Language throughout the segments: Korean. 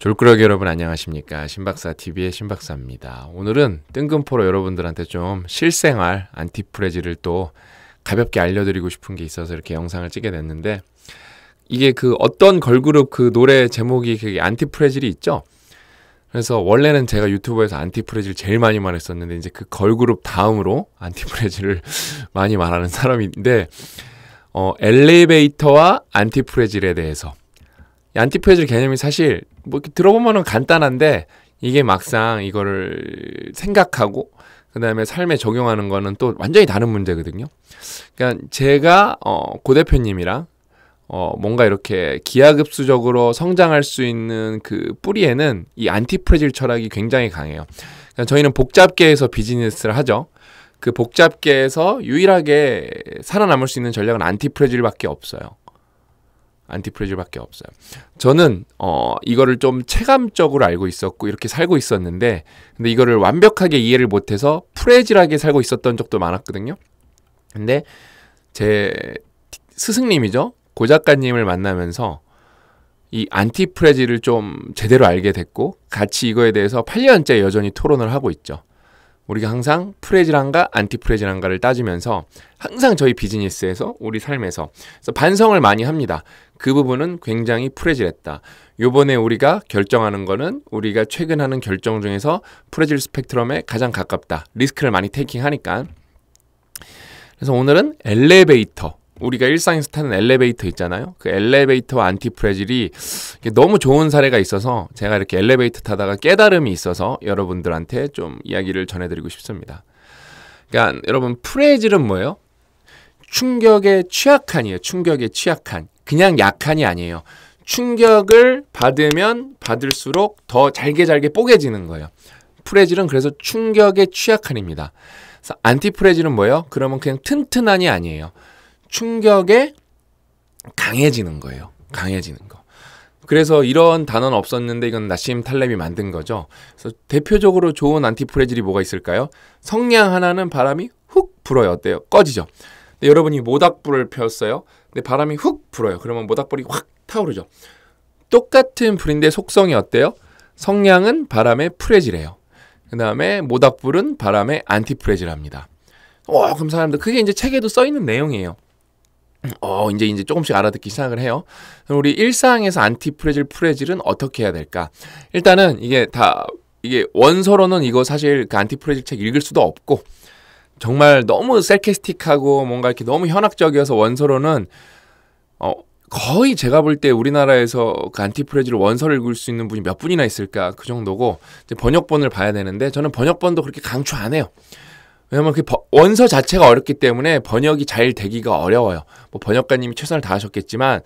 졸꾸러기 여러분 안녕하십니까 신박사 TV의 신박사입니다. 오늘은 뜬금포로 여러분들한테 좀 실생활 안티프레지를 또 가볍게 알려드리고 싶은 게 있어서 이렇게 영상을 찍게 됐는데 이게 그 어떤 걸그룹 그 노래 제목이 그게 안티프레질이 있죠. 그래서 원래는 제가 유튜브에서 안티프레질 제일 많이 말했었는데 이제 그 걸그룹 다음으로 안티프레질을 많이 말하는 사람인데 어 엘리베이터와 안티프레질에 대해서 안티프레즐 개념이 사실 뭐 이렇게 들어보면은 간단한데 이게 막상 이거를 생각하고 그다음에 삶에 적용하는 거는 또 완전히 다른 문제거든요. 그러니까 제가 어, 고 대표님이랑 어, 뭔가 이렇게 기하급수적으로 성장할 수 있는 그 뿌리에는 이 안티프레질 철학이 굉장히 강해요. 그러니까 저희는 복잡계에서 비즈니스를 하죠. 그 복잡계에서 유일하게 살아남을 수 있는 전략은 안티프레질밖에 없어요. 안티프레즈밖에 없어요. 저는 어 이거를 좀 체감적으로 알고 있었고 이렇게 살고 있었는데 근데 이거를 완벽하게 이해를 못해서 프레질하게 살고 있었던 적도 많았거든요. 근데 제 스승님이죠 고 작가님을 만나면서 이 안티프레질을 좀 제대로 알게 됐고 같이 이거에 대해서 8년째 여전히 토론을 하고 있죠. 우리가 항상 프레질한가 안티프레질한가를 따지면서 항상 저희 비즈니스에서 우리 삶에서 반성을 많이 합니다. 그 부분은 굉장히 프레질했다. 요번에 우리가 결정하는 거는 우리가 최근 하는 결정 중에서 프레질 스펙트럼에 가장 가깝다. 리스크를 많이 테이킹하니까. 그래서 오늘은 엘리베이터. 우리가 일상에서 타는 엘리베이터 있잖아요. 그 엘리베이터와 안티프레질이 너무 좋은 사례가 있어서 제가 이렇게 엘리베이터 타다가 깨달음이 있어서 여러분들한테 좀 이야기를 전해드리고 싶습니다. 그러니까 여러분 프레질은 뭐예요? 충격에 취약한이에요. 충격에 취약한. 그냥 약한이 아니에요. 충격을 받으면 받을수록 더 잘게 잘게 뽀개지는 거예요. 프레질은 그래서 충격에 취약한입니다. 그래서 안티프레질은 뭐예요? 그러면 그냥 튼튼한이 아니에요. 충격에 강해지는 거예요. 강해지는 거. 그래서 이런 단어는 없었는데 이건 나심 탈렙이 만든 거죠. 그래서 대표적으로 좋은 안티프레질이 뭐가 있을까요? 성냥 하나는 바람이 훅 불어요. 어때요? 꺼지죠. 근데 네, 여러분이 모닥불을 폈어요. 근데 바람이 훅 불어요. 그러면 모닥불이 확 타오르죠. 똑같은 불인데 속성이 어때요? 성냥은 바람에 프레질해요. 그 다음에 모닥불은 바람에 안티프레질합니다. 어, 그럼 사람들 그게 이제 책에도 써 있는 내용이에요. 어, 이제 이제 조금씩 알아듣기 시작을 해요. 그럼 우리 일상에서 안티프레질 프레질은 어떻게 해야 될까? 일단은 이게 다 이게 원서로는 이거 사실 그 안티프레질 책 읽을 수도 없고 정말 너무 셀케스틱하고 뭔가 이렇게 너무 현학적이어서 원서로는 어, 거의 제가 볼 때 우리나라에서 그안티프레지를 원서를 읽을 수 있는 분이 몇 분이나 있을까 그 정도고 이제 번역본을 봐야 되는데 저는 번역본도 그렇게 강추 안 해요. 왜냐면 그 원서 자체가 어렵기 때문에 번역이 잘 되기가 어려워요. 뭐 번역가님이 최선을 다하셨겠지만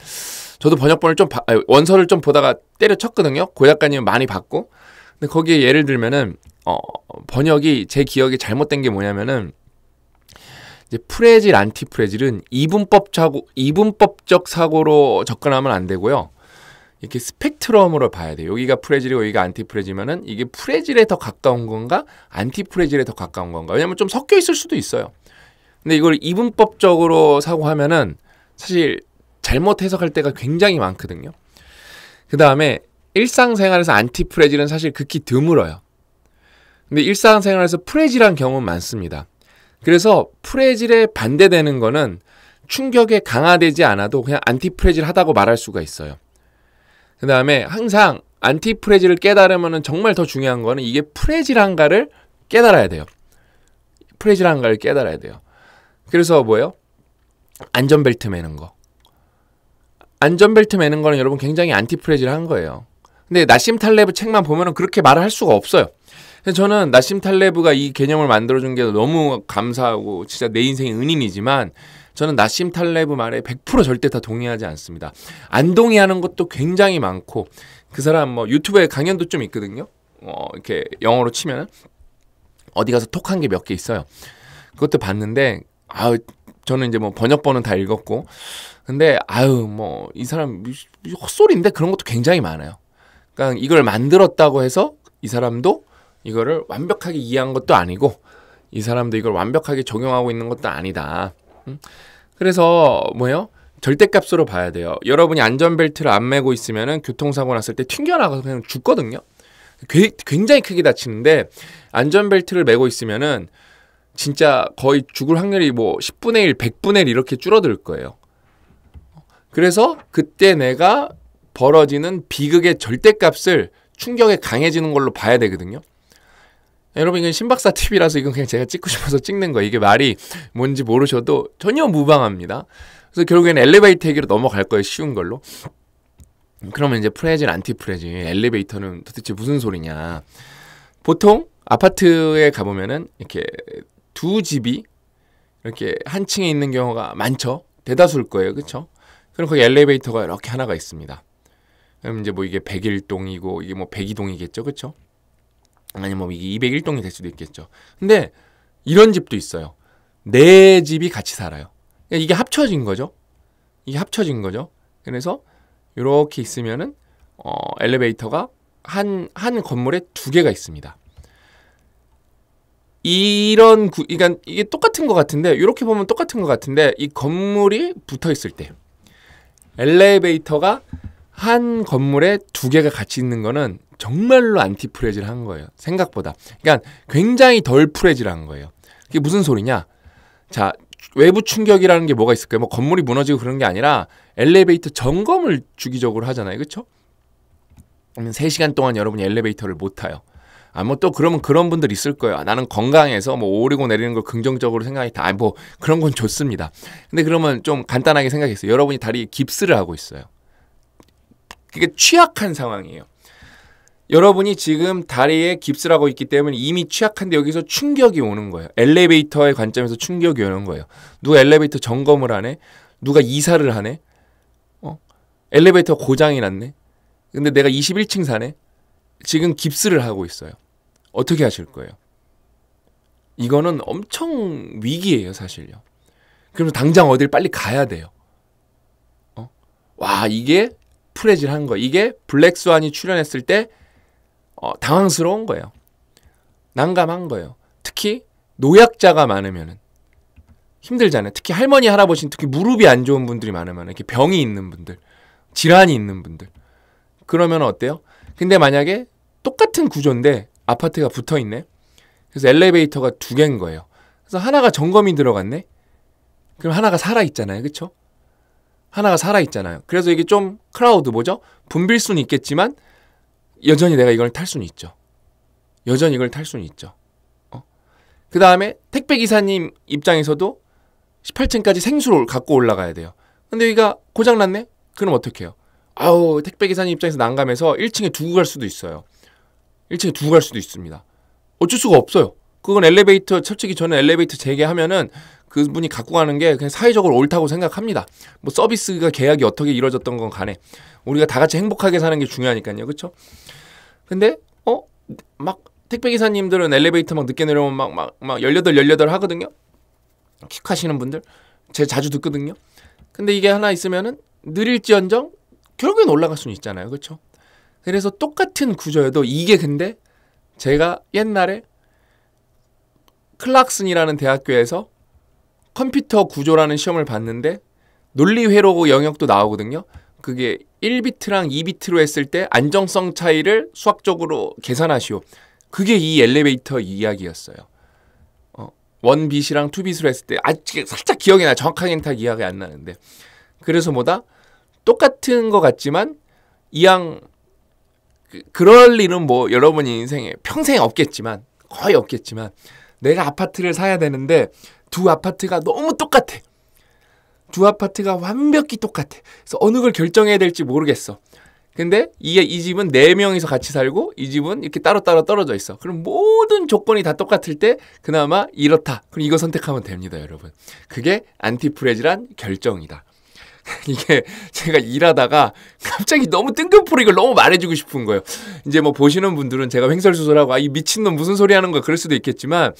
저도 번역본을 좀 바, 아니, 원서를 좀 보다가 때려쳤거든요. 고 작가님은 많이 봤고 근데 거기에 예를 들면은 어, 번역이 제 기억에 잘못된 게 뭐냐면은 이제 프레질, 안티프레질은 이분법 사고, 이분법적 사고로 접근하면 안 되고요. 이렇게 스펙트럼으로 봐야 돼요. 여기가 프레질이고 여기가 안티프레질이면은 이게 프레질에 더 가까운 건가? 안티프레질에 더 가까운 건가? 왜냐면 좀 섞여 있을 수도 있어요. 근데 이걸 이분법적으로 사고하면은 사실 잘못 해석할 때가 굉장히 많거든요. 그 다음에 일상생활에서 안티프레질은 사실 극히 드물어요. 근데 일상생활에서 프레질한 경우는 많습니다. 그래서 프레질에 반대되는 거는 충격에 강화되지 않아도 그냥 안티프레질 하다고 말할 수가 있어요. 그 다음에 항상 안티프레질을 깨달으면 정말 더 중요한 거는 이게 프레질한가를 깨달아야 돼요. 프레질한가를 깨달아야 돼요. 그래서 뭐예요? 안전벨트 매는 거. 안전벨트 매는 거는 여러분 굉장히 안티프레질한 거예요. 근데 나심 탈레브 책만 보면 그렇게 말을 할 수가 없어요. 저는 나심 탈레브가 이 개념을 만들어준 게 너무 감사하고 진짜 내 인생의 은인이지만 저는 나심 탈레브 말에 100% 절대 다 동의하지 않습니다. 안 동의하는 것도 굉장히 많고 그 사람 뭐 유튜브에 강연도 좀 있거든요. 어, 이렇게 영어로 치면은 어디 가서 톡 한 게 몇 개 있어요. 그것도 봤는데 아유 저는 이제 뭐 번역본은 다 읽었고 근데 아유 뭐 이 사람 헛소리인데 그런 것도 굉장히 많아요. 그러니까 이걸 만들었다고 해서 이 사람도 이거를 완벽하게 이해한 것도 아니고 이 사람도 이걸 완벽하게 적용하고 있는 것도 아니다. 음? 그래서 뭐예요? 절대값으로 봐야 돼요. 여러분이 안전벨트를 안 매고 있으면 교통사고 났을 때 튕겨나가서 그냥 죽거든요. 굉장히 크게 다치는데 안전벨트를 매고 있으면은 진짜 거의 죽을 확률이 뭐 10분의 1, 100분의 1 이렇게 줄어들 거예요. 그래서 그때 내가 벌어지는 비극의 절대값을 충격에 강해지는 걸로 봐야 되거든요. 여러분 이건 신박사 팁이라서 이건 그냥 제가 찍고 싶어서 찍는 거예요. 이게 말이 뭔지 모르셔도 전혀 무방합니다. 그래서 결국엔 엘리베이터 얘기로 넘어갈 거예요. 쉬운 걸로. 그러면 이제 프레질 안티프레질 엘리베이터는 도대체 무슨 소리냐. 보통 아파트에 가보면은 이렇게 두 집이 이렇게 한 층에 있는 경우가 많죠. 대다수일 거예요. 그렇죠? 그럼 거기 엘리베이터가 이렇게 하나가 있습니다. 그럼 이제 뭐 이게 101동이고 이게 뭐 102동이겠죠. 그렇죠? 아니면 뭐 이게 201동이 될 수도 있겠죠. 근데 이런 집도 있어요. 네 집이 같이 살아요. 그러니까 이게 합쳐진 거죠. 이게 합쳐진 거죠. 그래서 이렇게 있으면은 어, 엘리베이터가 한, 한 건물에 두 개가 있습니다. 이런 구, 그러니까 이게 똑같은 것 같은데 이렇게 보면 똑같은 것 같은데 이 건물이 붙어 있을 때 엘리베이터가 한 건물에 두 개가 같이 있는 거는 정말로 안티프레질한 지 거예요. 생각보다. 그러니까 굉장히 덜 프레질한 지 거예요. 그게 무슨 소리냐? 자, 외부 충격이라는 게 뭐가 있을까요? 뭐 건물이 무너지고 그런 게 아니라 엘리베이터 점검을 주기적으로 하잖아요. 그렇죠? 3시간 동안 여러분이 엘리베이터를 못 타요. 아, 뭐 또 그러면 그런 분들 있을 거예요. 아, 나는 건강해서 뭐 오르고 내리는 걸 긍정적으로 생각했다. 아, 뭐 그런 건 좋습니다. 근데 그러면 좀 간단하게 생각했어요. 여러분이 다리에 깁스를 하고 있어요. 그게 취약한 상황이에요. 여러분이 지금 다리에 깁스를 하고 있기 때문에 이미 취약한데 여기서 충격이 오는 거예요. 엘리베이터의 관점에서 충격이 오는 거예요. 누가 엘리베이터 점검을 하네? 누가 이사를 하네? 어? 엘리베이터 고장이 났네? 근데 내가 21층 사네? 지금 깁스를 하고 있어요. 어떻게 하실 거예요? 이거는 엄청 위기예요, 사실요. 그럼 당장 어딜 빨리 가야 돼요. 어? 와, 이게 후프레를한 거. 이게 블랙스완이 출연했을 때 어, 당황스러운 거예요. 난감한 거예요. 특히 노약자가 많으면 힘들잖아요. 특히 할머니 할아버지 특히 무릎이 안 좋은 분들이 많으면 이렇게 병이 있는 분들, 질환이 있는 분들. 그러면 어때요? 근데 만약에 똑같은 구조인데 아파트가 붙어 있네. 그래서 엘리베이터가 두 개인 거예요. 그래서 하나가 점검이 들어갔네. 그럼 하나가 살아 있잖아요. 그렇죠? 하나가 살아있잖아요. 그래서 이게 좀 크라우드 뭐죠? 분빌 수는 있겠지만 여전히 내가 이걸 탈 수는 있죠. 여전히 이걸 탈 수는 있죠. 어? 그 다음에 택배 기사님 입장에서도 18층까지 생수를 갖고 올라가야 돼요. 근데 여기가 고장났네? 그럼 어떡해요? 아우 택배 기사님 입장에서 난감해서 1층에 두고 갈 수도 있어요. 1층에 두고 갈 수도 있습니다. 어쩔 수가 없어요. 그건 엘리베이터 철직이 저는 엘리베이터 재개하면은 그분이 갖고 가는 게 그냥 사회적으로 옳다고 생각합니다. 뭐 서비스가 계약이 어떻게 이루어졌던 건 간에 우리가 다 같이 행복하게 사는 게 중요하니까요. 그렇죠? 근데 어막 택배 기사님들은 엘리베이터 막 늦게 내려오면 막 막 막 열여덟 열여덟 하거든요. 킥하시는 분들 제 자주 듣거든요. 근데 이게 하나 있으면은 느릴지언정 결국엔 올라갈 수는 있잖아요. 그렇죠? 그래서 똑같은 구조여도 이게 근데 제가 옛날에 클락슨이라는 대학교에서 컴퓨터 구조라는 시험을 봤는데 논리 회로 영역도 나오거든요. 그게 1비트랑 2비트로 했을 때 안정성 차이를 수학적으로 계산하시오. 그게 이 엘리베이터 이야기였어요. 어, 원빗이랑 투빗으로 했을 때 아직 살짝 기억이 나. 정확하게는 다 기억이 안 나는데. 그래서 뭐다? 똑같은 것 같지만 이왕 그, 그럴 일은 뭐 여러분의 인생에 평생 없겠지만 거의 없겠지만 내가 아파트를 사야 되는데 두 아파트가 너무 똑같아. 두 아파트가 완벽히 똑같아. 그래서 어느 걸 결정해야 될지 모르겠어. 근데 이게 이 집은 네 명이서 같이 살고 이 집은 이렇게 따로따로 떨어져 있어. 그럼 모든 조건이 다 똑같을 때 그나마 이렇다. 그럼 이거 선택하면 됩니다, 여러분. 그게 안티프레지란 결정이다. 이게 제가 일하다가 갑자기 너무 뜬금포로 이걸 너무 말해주고 싶은 거예요. 이제 뭐 보시는 분들은 제가 횡설수설하고 아, 이 미친놈 무슨 소리 하는 거야 그럴 수도 있겠지만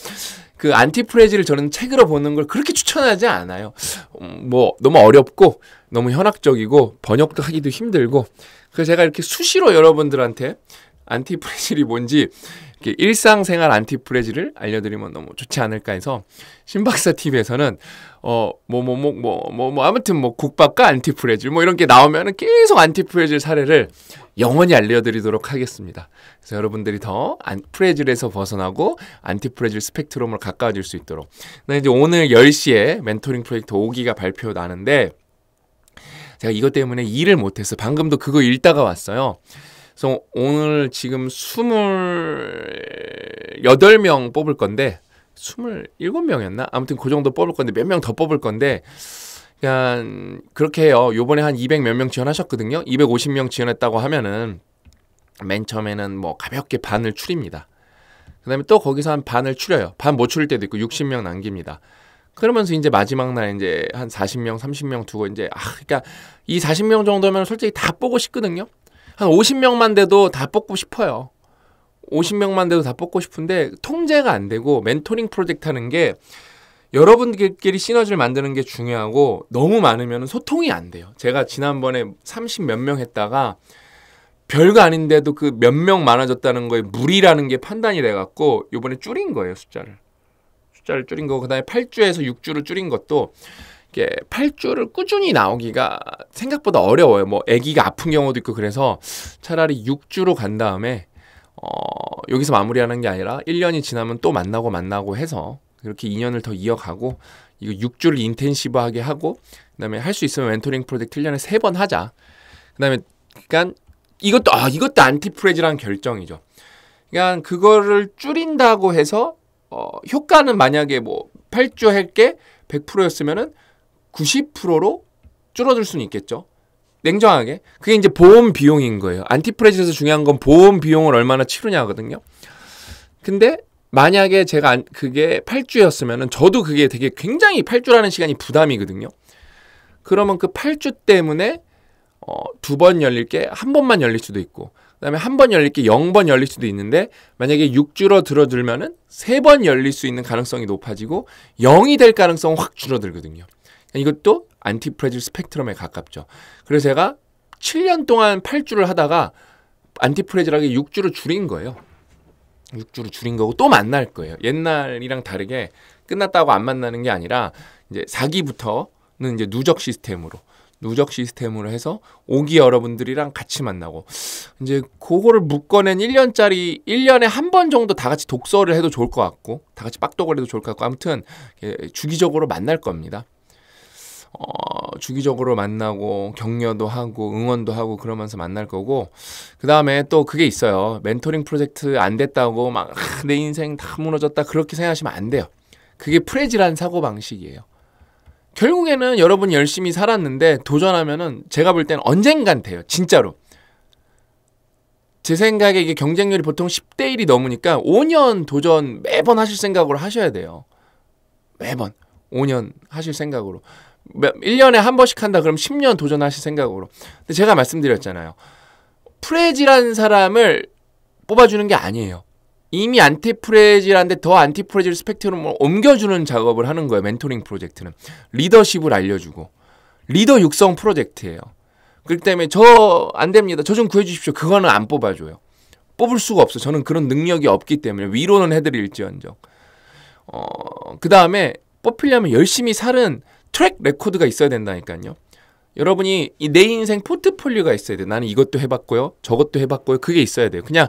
그 안티프레지를 저는 책으로 보는 걸 그렇게 추천하지 않아요. 음, 뭐 너무 어렵고 너무 현학적이고 번역도 하기도 힘들고 그래서 제가 이렇게 수시로 여러분들한테 안티프레질이 뭔지 일상생활 안티프레지를 알려드리면 너무 좋지 않을까 해서 신박사 TV에서는 어 뭐 뭐 뭐 뭐뭐뭐 뭐, 뭐, 뭐, 아무튼 뭐 국밥과 안티프레즈 뭐 이런 게 나오면은 계속 안티프레즈 사례를 영원히 알려드리도록 하겠습니다. 그래서 여러분들이 더 안 프레즐에서 벗어나고 안티프레즐 스펙트럼으로 가까워질 수 있도록. 나 네, 이제 오늘 10시에 멘토링 프로젝트 5기가 발표 나는데 제가 이것 때문에 일을 못해서 방금도 그거 읽다가 왔어요. 그래서 오늘 지금 28명 뽑을 건데 27명이었나? 아무튼 그 정도 뽑을 건데 몇 명 더 뽑을 건데 그냥 그렇게 해요. 요번에 한 200 몇 명 지원하셨거든요. 250명 지원했다고 하면은 맨 처음에는 뭐 가볍게 반을 추립니다. 그다음에 또 거기서 한 반을 추려요. 반 못 추릴 때도 있고 60명 남깁니다. 그러면서 이제 마지막 날 이제 한 40명, 30명 두고 이제 아그니까이 40명 정도면 솔직히 다 보고 싶거든요. 한 50명만 돼도 다 뽑고 싶어요. 50명만 돼도 다 뽑고 싶은데 통제가 안 되고 멘토링 프로젝트 하는 게 여러분들끼리 시너지를 만드는 게 중요하고 너무 많으면 소통이 안 돼요. 제가 지난번에 30몇명 했다가 별거 아닌데도 그 몇 명 많아졌다는 거에 무리라는 게 판단이 돼 갖고 요번에 줄인 거예요, 숫자를. 숫자를 줄인 거고 그다음에 8주에서 6주를 줄인 것도 이게 팔주를 꾸준히 나오기가 생각보다 어려워요. 뭐 아기가 아픈 경우도 있고 그래서 차라리 육주로간 다음에 어, 여기서 마무리하는 게 아니라 일년이 지나면 또 만나고 만나고 해서 그렇게 이년을더 이어가고 이거 육주를 인텐시브하게 하고 그다음에 할 수 있으면 멘토링 프로젝트 일년에 세번 하자. 그다음에 그러니까 이것도 아 이것도 안티프레즈라는 결정이죠. 그러니까 그거를 줄인다고 해서 어, 효과는 만약에 뭐 8주 할 게 100%였으면은 90%로 줄어들 수는 있겠죠. 냉정하게. 그게 이제 보험 비용인 거예요. 안티프레지에서 중요한 건 보험 비용을 얼마나 치르냐거든요. 근데 만약에 제가 안, 그게 8주였으면은 저도 그게 되게 굉장히 8주라는 시간이 부담이거든요. 그러면 그 8주 때문에 어, 두번 열릴 게 한 번만 열릴 수도 있고 그다음에 한 번 열릴 게 0번 열릴 수도 있는데 만약에 6주로 들어들면은 세 번 열릴 수 있는 가능성이 높아지고 0이 될 가능성은 확 줄어들거든요. 이것도 안티프레질 스펙트럼에 가깝죠. 그래서 제가 7년 동안 8주를 하다가 안티프레질하게 6주를 줄인 거예요. 6주를 줄인 거고 또 만날 거예요. 옛날이랑 다르게 끝났다고 안 만나는 게 아니라 이제 4기부터는 이제 누적 시스템으로 누적 시스템으로 해서 5기 여러분들이랑 같이 만나고 이제 그거를 묶어낸 1년짜리 1년에 한 번 정도 다 같이 독서를 해도 좋을 것 같고 다 같이 빡독거 해도 좋을 것 같고 아무튼 주기적으로 만날 겁니다. 어, 주기적으로 만나고 격려도 하고 응원도 하고 그러면서 만날 거고 그 다음에 또 그게 있어요. 멘토링 프로젝트 안 됐다고 막 내 인생 다 무너졌다 그렇게 생각하시면 안 돼요. 그게 프레지란 사고 방식이에요. 결국에는 여러분 열심히 살았는데 도전하면은 제가 볼 때는 언젠간 돼요. 진짜로. 제 생각에 이게 경쟁률이 보통 10대 1이 넘으니까 5년 도전 매번 하실 생각으로 하셔야 돼요. 매번 5년 하실 생각으로. 1년에한 번씩 한다 그럼 10년 도전하실 생각으로. 근데 제가 말씀드렸잖아요. 프레지라는 사람을 뽑아주는 게 아니에요. 이미 안티프레지라는데 더 안티프레지를 스펙트럼으로 옮겨주는 작업을 하는 거예요. 멘토링 프로젝트는. 리더십을 알려주고. 리더 육성 프로젝트예요. 그렇기 때문에 저 안 됩니다. 저 좀 구해주십시오. 그거는 안 뽑아줘요. 뽑을 수가 없어. 저는 그런 능력이 없기 때문에 위로는 해드릴지언정. 어, 그 다음에 뽑히려면 열심히 살은 트랙 레코드가 있어야 된다니까요. 여러분이 내 인생 포트폴리오가 있어야 돼. 나는 이것도 해봤고요. 저것도 해봤고요. 그게 있어야 돼요. 그냥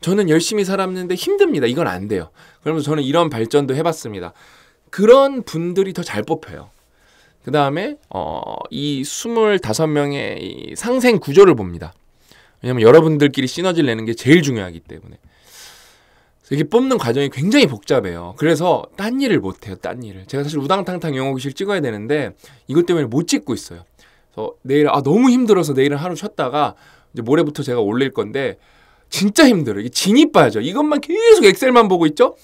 저는 열심히 살았는데 힘듭니다. 이건 안 돼요. 그러면 저는 이런 발전도 해봤습니다. 그런 분들이 더 잘 뽑혀요. 그 다음에, 어, 이 25명의 상생 구조를 봅니다. 왜냐면 여러분들끼리 시너지를 내는 게 제일 중요하기 때문에. 이게 뽑는 과정이 굉장히 복잡해요. 그래서 딴 일을 못 해요. 딴 일을. 제가 사실 우당탕탕 영어교실 찍어야 되는데 이것 때문에 못 찍고 있어요. 그래서 내일 아 너무 힘들어서 내일은 하루 쉬었다가 이제 모레부터 제가 올릴 건데 진짜 힘들어요. 이게 진이 빠져. 이것만 계속 엑셀만 보고 있죠?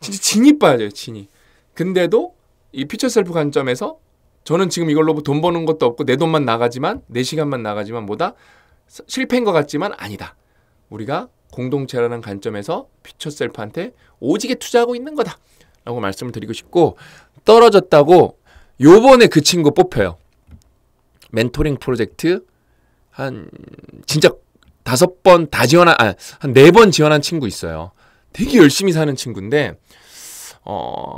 진짜 진이 빠져요. 진이. 근데도 이 피처 셀프 관점에서 저는 지금 이걸로 돈 버는 것도 없고 내 돈만 나가지만 내 시간만 나가지만 뭐다 실패인 것 같지만 아니다. 우리가 공동체라는 관점에서 퓨처셀프한테 오지게 투자하고 있는 거다. 라고 말씀을 드리고 싶고 떨어졌다고 요번에 그 친구 뽑혀요. 멘토링 프로젝트 한 진짜 다섯 번 다 지원한 아, 한 네 번 지원한 친구 있어요. 되게 열심히 사는 친구인데 어,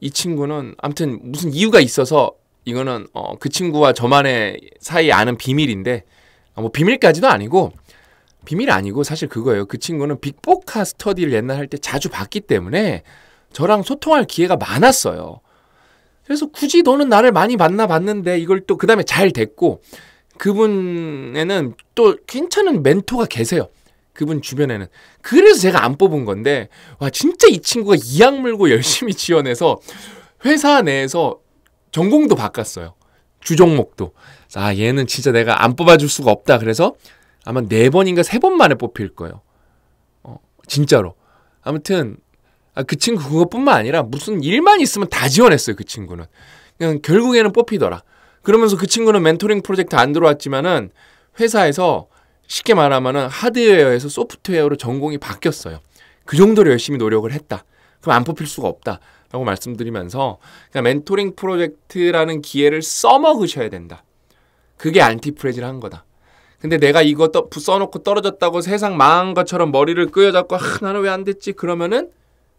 이 친구는 아무튼 무슨 이유가 있어서 이거는 어, 그 친구와 저만의 사이 아는 비밀인데 아, 뭐 비밀까지도 아니고 비밀이 아니고 사실 그거예요. 그 친구는 빅보카 스터디를 옛날 할 때 자주 봤기 때문에 저랑 소통할 기회가 많았어요. 그래서 굳이 너는 나를 많이 만나봤는데 이걸 또 그 다음에 잘 됐고 그분에는 또 괜찮은 멘토가 계세요. 그분 주변에는. 그래서 제가 안 뽑은 건데 와 진짜 이 친구가 이악 물고 열심히 지원해서 회사 내에서 전공도 바꿨어요. 주종목도. 아 얘는 진짜 내가 안 뽑아줄 수가 없다. 그래서 아마 네 번인가 세 번 만에 뽑힐 거예요. 어, 진짜로. 아무튼 아, 그 친구 그것뿐만 아니라 무슨 일만 있으면 다 지원했어요. 그 친구는. 그냥 결국에는 뽑히더라. 그러면서 그 친구는 멘토링 프로젝트 안 들어왔지만은 회사에서 쉽게 말하면은 하드웨어에서 소프트웨어로 전공이 바뀌었어요. 그 정도로 열심히 노력을 했다. 그럼 안 뽑힐 수가 없다. 라고 말씀드리면서 그러 그러니까 멘토링 프로젝트라는 기회를 써먹으셔야 된다. 그게 안티프레지를한 거다. 근데 내가 이거 떠, 써놓고 떨어졌다고 세상 망한 것처럼 머리를 끄여잡고 아, 나는 왜 안 됐지? 그러면은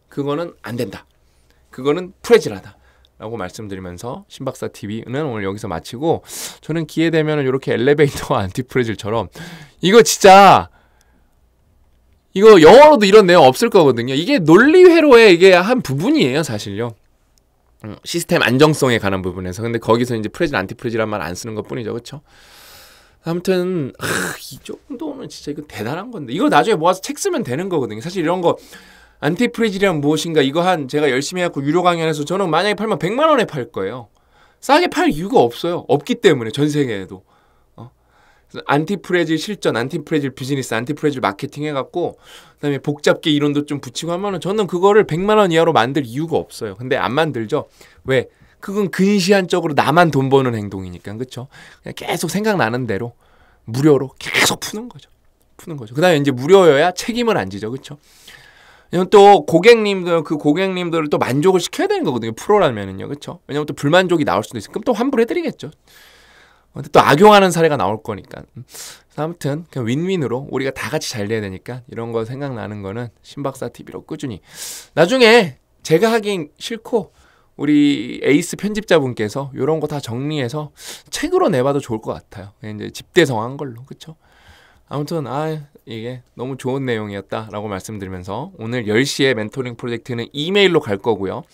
그거는 안 된다. 그거는 프레질하다. 라고 말씀드리면서 신박사 TV는 오늘 여기서 마치고 저는 기회 되면 이렇게 엘리베이터와 안티프레질처럼 이거 진짜 이거 영어로도 이런 내용 없을 거거든요. 이게 논리 회로에 이게 한 부분이에요, 사실요. 음, 시스템 안정성에 관한 부분에서 근데 거기서 이제 프레질 안티프레질한 말 안 쓰는 것뿐이죠, 그렇죠? 아무튼 아, 이 정도는 진짜 이건 대단한 건데 이거 나중에 모아서 책 쓰면 되는 거거든요. 사실 이런 거 안티프리질이란 무엇인가 이거 한 제가 열심히 해갖고 유료 강연해서 저는 만약에 팔면 100만 원에 팔 거예요. 싸게 팔 이유가 없어요. 없기 때문에 전 세계에도 어? 안티프레질 실전, 안티프레질 비즈니스, 안티프레질 마케팅 해갖고 그다음에 복잡계 이론도 좀 붙이고 하면은 저는 그거를 100만 원 이하로 만들 이유가 없어요. 근데 안 만들죠. 왜? 그건 근시안적으로 나만 돈 버는 행동이니까 그쵸 그냥 계속 생각나는 대로 무료로 계속 푸는 거죠. 푸는 거죠. 그다음에 이제 무료여야 책임을 안 지죠. 그쵸 왜냐면 또 고객님들 그 고객님들을 또 만족을 시켜야 되는 거거든요. 프로라면은요. 그쵸 왜냐면 또 불만족이 나올 수도 있어. 그럼 또 환불해 드리겠죠. 어, 근데 또 악용하는 사례가 나올 거니까. 음. 아무튼 그냥 윈윈으로 우리가 다 같이 잘 돼야 되니까 이런 거 생각나는 거는 신박사 TV로 꾸준히 나중에 제가 하긴 싫고 우리 에이스 편집자분께서 이런 거 다 정리해서 책으로 내봐도 좋을 것 같아요. 이제 집대성한 걸로 그쵸? 아무튼 아 이게 너무 좋은 내용이었다라고 말씀드리면서 오늘 10시에 멘토링 프로젝트는 이메일로 갈 거고요.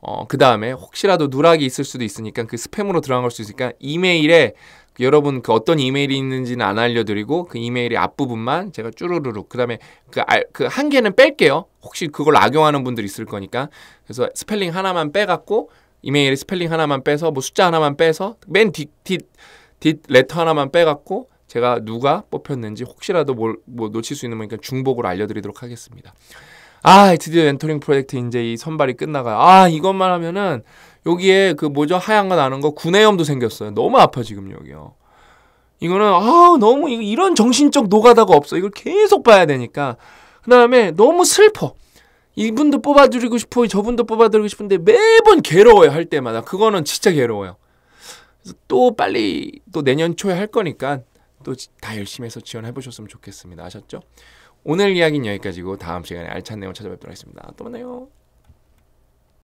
어, 그 다음에 혹시라도 누락이 있을 수도 있으니까 그 스팸으로 들어간 걸수 있으니까 이메일에 여러분 그 어떤 이메일이 있는지는 안 알려드리고 그 이메일의 앞부분만 제가 쭈루루룩 그다음에 그그한 개는 뺄게요. 혹시 그걸 악용하는 분들 있을 거니까 그래서 스펠링 하나만 빼갖고 이메일의 스펠링 하나만 빼서 뭐 숫자 하나만 빼서 맨 뒷뒷 뒷 레터 하나만 빼갖고 제가 누가 뽑혔는지 혹시라도 뭘, 뭐 놓칠 수 있는 거니까 중복으로 알려드리도록 하겠습니다. 아 드디어 엔터링 프로젝트 이제 이 선발이 끝나가요. 아 이것만 하면은 여기에 그 뭐죠? 하얀 거 나는 거 구내염도 생겼어요. 너무 아파 지금 여기요. 이거는 아 너무 이런 정신적 노가다가 없어. 이걸 계속 봐야 되니까. 그다음에 너무 슬퍼. 이분도 뽑아드리고 싶어, 저분도 뽑아드리고 싶은데 매번 괴로워요 할 때마다. 그거는 진짜 괴로워요. 또 빨리 또 내년 초에 할 거니까 또 다 열심히 해서 지원해 보셨으면 좋겠습니다. 아셨죠? 오늘 이야기는 여기까지고 다음 시간에 알찬 내용 찾아뵙도록 하겠습니다. 또 만나요.